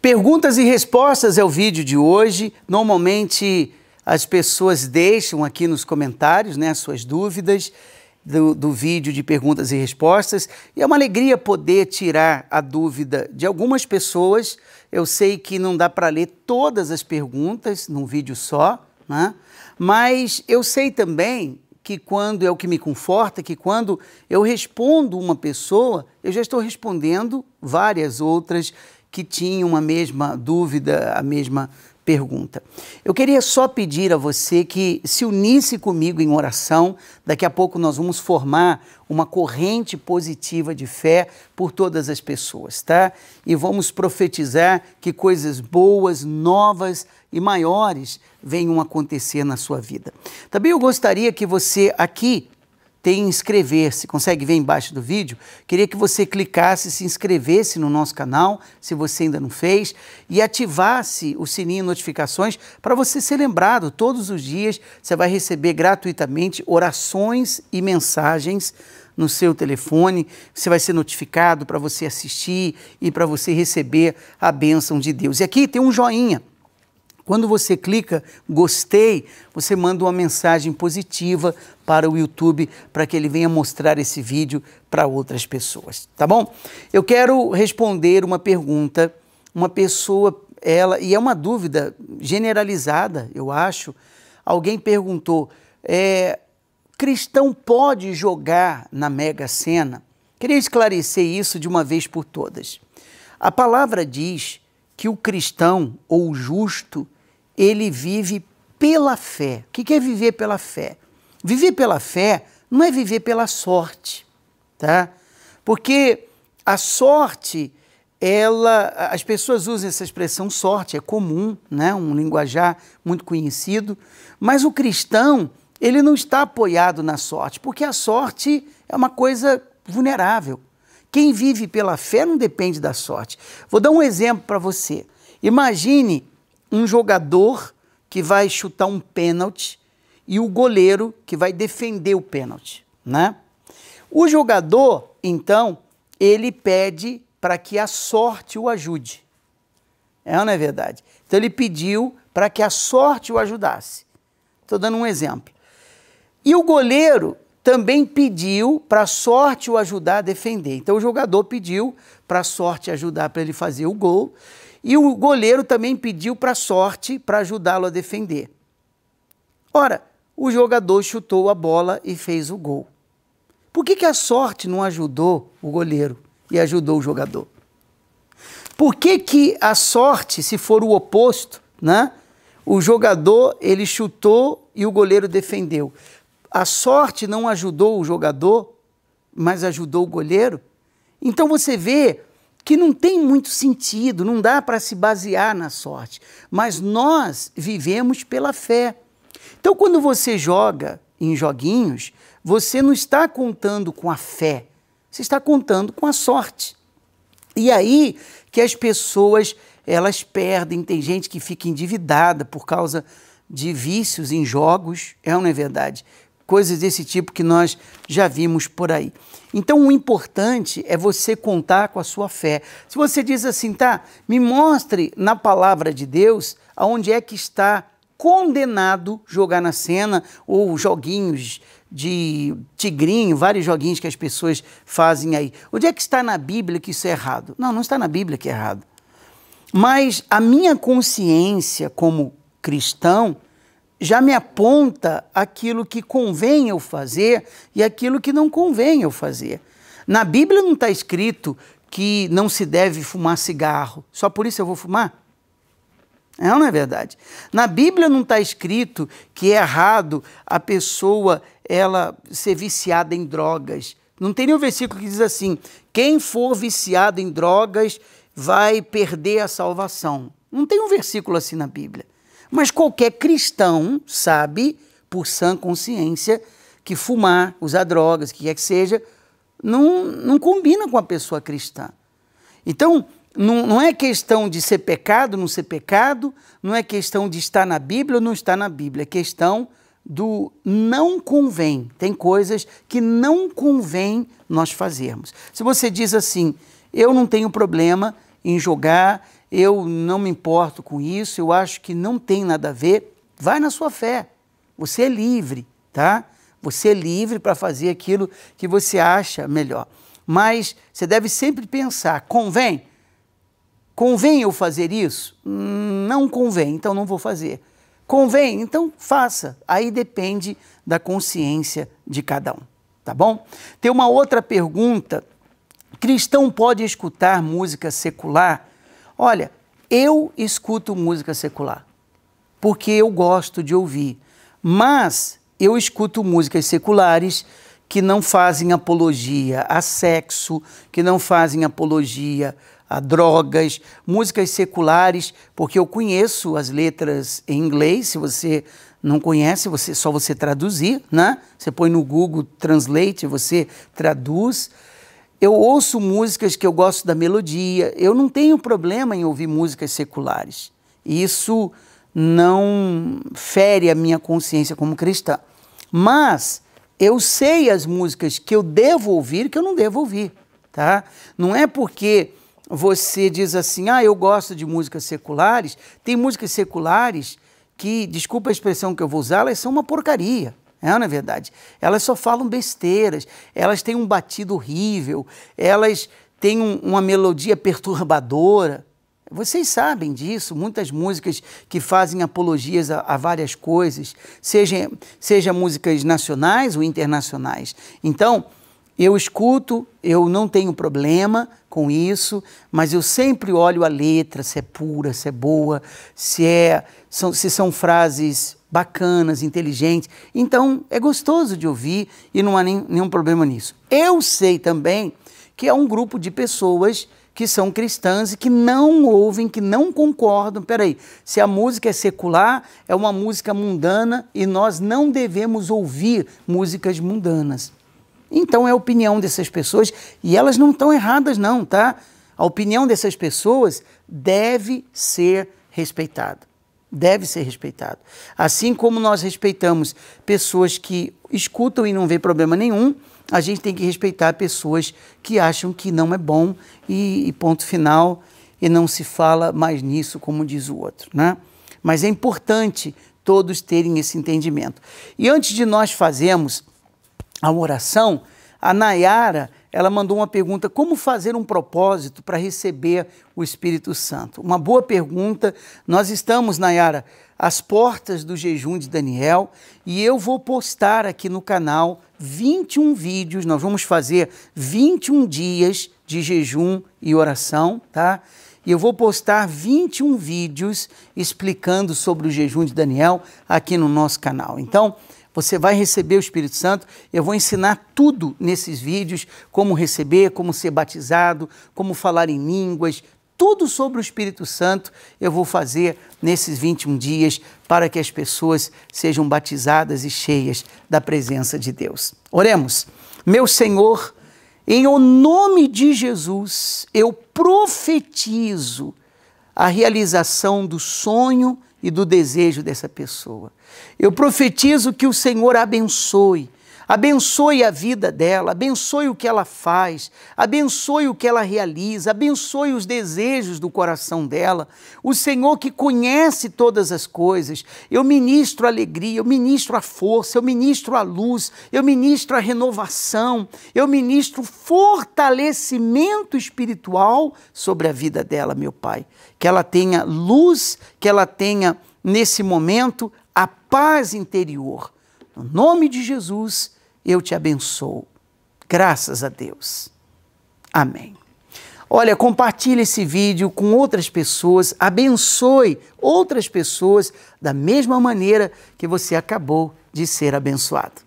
Perguntas e respostas é o vídeo de hoje. Normalmente as pessoas deixam aqui nos comentários né, as suas dúvidas do, do vídeo de perguntas e respostas. E é uma alegria poder tirar a dúvida de algumas pessoas. Eu sei que não dá para ler todas as perguntas num vídeo só, né? mas eu sei também que quando é o que me conforta, que quando eu respondo uma pessoa, eu já estou respondendo várias outras pessoas que tinham a mesma dúvida, a mesma pergunta. Eu queria só pedir a você que se unisse comigo em oração. Daqui a pouco nós vamos formar uma corrente positiva de fé por todas as pessoas, tá? E vamos profetizar que coisas boas, novas e maiores venham acontecer na sua vida. Também eu gostaria que você aqui tem inscrever-se. Consegue ver embaixo do vídeo? Queria que você clicasse, se inscrevesse no nosso canal, se você ainda não fez, e ativasse o sininho de notificações para você ser lembrado todos os dias. Você vai receber gratuitamente orações e mensagens no seu telefone, você vai ser notificado para você assistir e para você receber a bênção de Deus. E aqui tem um joinha. Quando você clica gostei, você manda uma mensagem positiva para o YouTube para que ele venha mostrar esse vídeo para outras pessoas, tá bom? Eu quero responder uma pergunta, uma pessoa ela e é uma dúvida generalizada, eu acho. Alguém perguntou: é, cristão pode jogar na Mega Sena? Queria esclarecer isso de uma vez por todas. A palavra diz que o cristão ou o justo ele vive pela fé. O que é viver pela fé? Viver pela fé não é viver pela sorte, tá? Porque a sorte, ela, as pessoas usam essa expressão sorte, é comum, né? Um linguajar muito conhecido, mas o cristão, ele não está apoiado na sorte, porque a sorte é uma coisa vulnerável. Quem vive pela fé não depende da sorte. Vou dar um exemplo para você. Imagine um jogador que vai chutar um pênalti e o goleiro que vai defender o pênalti, né? O jogador, então, ele pede para que a sorte o ajude. É ou não é verdade? Então ele pediu para que a sorte o ajudasse. Estou dando um exemplo. E o goleiro, também pediu para a sorte o ajudar a defender. Então o jogador pediu para a sorte ajudar para ele fazer o gol. E o goleiro também pediu para a sorte para ajudá-lo a defender. Ora, o jogador chutou a bola e fez o gol. Por que, que a sorte não ajudou o goleiro e ajudou o jogador? Por que, que a sorte, se for o oposto, né? o jogador ele chutou e o goleiro defendeu? a sorte não ajudou o jogador, mas ajudou o goleiro. Então você vê que não tem muito sentido, não dá para se basear na sorte, mas nós vivemos pela fé. Então quando você joga em joguinhos, você não está contando com a fé, você está contando com a sorte. E aí que as pessoas elas perdem, tem gente que fica endividada por causa de vícios em jogos, é ou não é verdade? coisas desse tipo que nós já vimos por aí. Então, o importante é você contar com a sua fé. Se você diz assim, tá, me mostre na palavra de Deus aonde é que está condenado jogar na cena ou joguinhos de tigrinho, vários joguinhos que as pessoas fazem aí. Onde é que está na Bíblia que isso é errado? Não, não está na Bíblia que é errado. Mas a minha consciência como cristão, já me aponta aquilo que convém eu fazer e aquilo que não convém eu fazer. Na Bíblia não está escrito que não se deve fumar cigarro, só por isso eu vou fumar? É ou não é verdade? Na Bíblia não está escrito que é errado a pessoa ela ser viciada em drogas. Não tem nenhum versículo que diz assim: quem for viciado em drogas vai perder a salvação. Não tem um versículo assim na Bíblia. Mas qualquer cristão sabe, por sã consciência, que fumar, usar drogas, o que quer que seja, não, não combina com a pessoa cristã. Então, não, não, é questão de ser pecado, não ser pecado, não é questão de estar na Bíblia ou não estar na Bíblia, é questão do não convém. Tem coisas que não convém nós fazermos. Se você diz assim, eu não tenho problema em jogar, eu não me importo com isso, eu acho que não tem nada a ver, vai na sua fé. Você é livre, tá? Você é livre para fazer aquilo que você acha melhor. Mas você deve sempre pensar: convém? Convém eu fazer isso? Não convém, então não vou fazer. Convém? Então faça. Aí depende da consciência de cada um, tá bom? Tem uma outra pergunta. Cristão pode escutar música secular? Olha, eu escuto música secular porque eu gosto de ouvir, mas eu escuto músicas seculares que não fazem apologia a sexo, que não fazem apologia a drogas, músicas seculares, porque eu conheço as letras em inglês, se você não conhece, você só você traduzir, né? Você põe no Google Translate, você traduz. Eu ouço músicas que eu gosto da melodia, eu não tenho problema em ouvir músicas seculares. Isso não fere a minha consciência como cristã. Mas eu sei as músicas que eu devo ouvir que eu não devo ouvir, tá? Não é porque você diz assim, ah, eu gosto de músicas seculares. Tem músicas seculares que, desculpa a expressão que eu vou usar, elas são uma porcaria. Não, é, não é verdade. Elas só falam besteiras, elas têm um batido horrível, elas têm um, uma melodia perturbadora. Vocês sabem disso, muitas músicas que fazem apologias a, a, várias coisas, seja, seja músicas nacionais ou internacionais. Então, eu escuto, eu não tenho problema com isso, mas eu sempre olho a letra, se é pura, se é boa, se, é, são, se são frases bacanas, inteligentes. Então, é gostoso de ouvir e não há nem, nenhum problema nisso. Eu sei também que há é um grupo de pessoas que são cristãs e que não ouvem, que não concordam. Peraí, se a música é secular, é uma música mundana e nós não devemos ouvir músicas mundanas. Então é a opinião dessas pessoas e elas não estão erradas, não, tá? A opinião dessas pessoas deve ser respeitada deve ser respeitado. Assim como nós respeitamos pessoas que escutam e não vê problema nenhum, a gente tem que respeitar pessoas que acham que não é bom e, e ponto final, e não se fala mais nisso, como diz o outro. Né? Mas é importante todos terem esse entendimento. E antes de nós fazermos a oração, a Nayara ela mandou uma pergunta: como fazer um propósito para receber o Espírito Santo? Uma boa pergunta. Nós estamos, Nayara, às portas do jejum de Daniel e eu vou postar aqui no canal 21 vídeos. Nós vamos fazer 21 dias de jejum e oração, tá? E eu vou postar 21 vídeos explicando sobre o jejum de Daniel aqui no nosso canal. Então, você vai receber o Espírito Santo. Eu vou ensinar tudo nesses vídeos: como receber, como ser batizado, como falar em línguas. Tudo sobre o Espírito Santo eu vou fazer nesses 21 dias para que as pessoas sejam batizadas e cheias da presença de Deus. Oremos. Meu Senhor em o nome de Jesus, eu profetizo a realização do sonho e do desejo dessa pessoa. Eu profetizo que o Senhor abençoe, Abençoe a vida dela, abençoe o que ela faz, abençoe o que ela realiza, abençoe os desejos do coração dela. O Senhor que conhece todas as coisas, eu ministro a alegria, eu ministro a força, eu ministro a luz, eu ministro a renovação, eu ministro fortalecimento espiritual sobre a vida dela, meu Pai. Que ela tenha luz, que ela tenha, nesse momento, a paz interior. No nome de Jesus eu te abençoo. Graças a Deus. Amém. Olha, compartilhe esse vídeo com outras pessoas, abençoe outras pessoas da mesma maneira que você acabou de ser abençoado.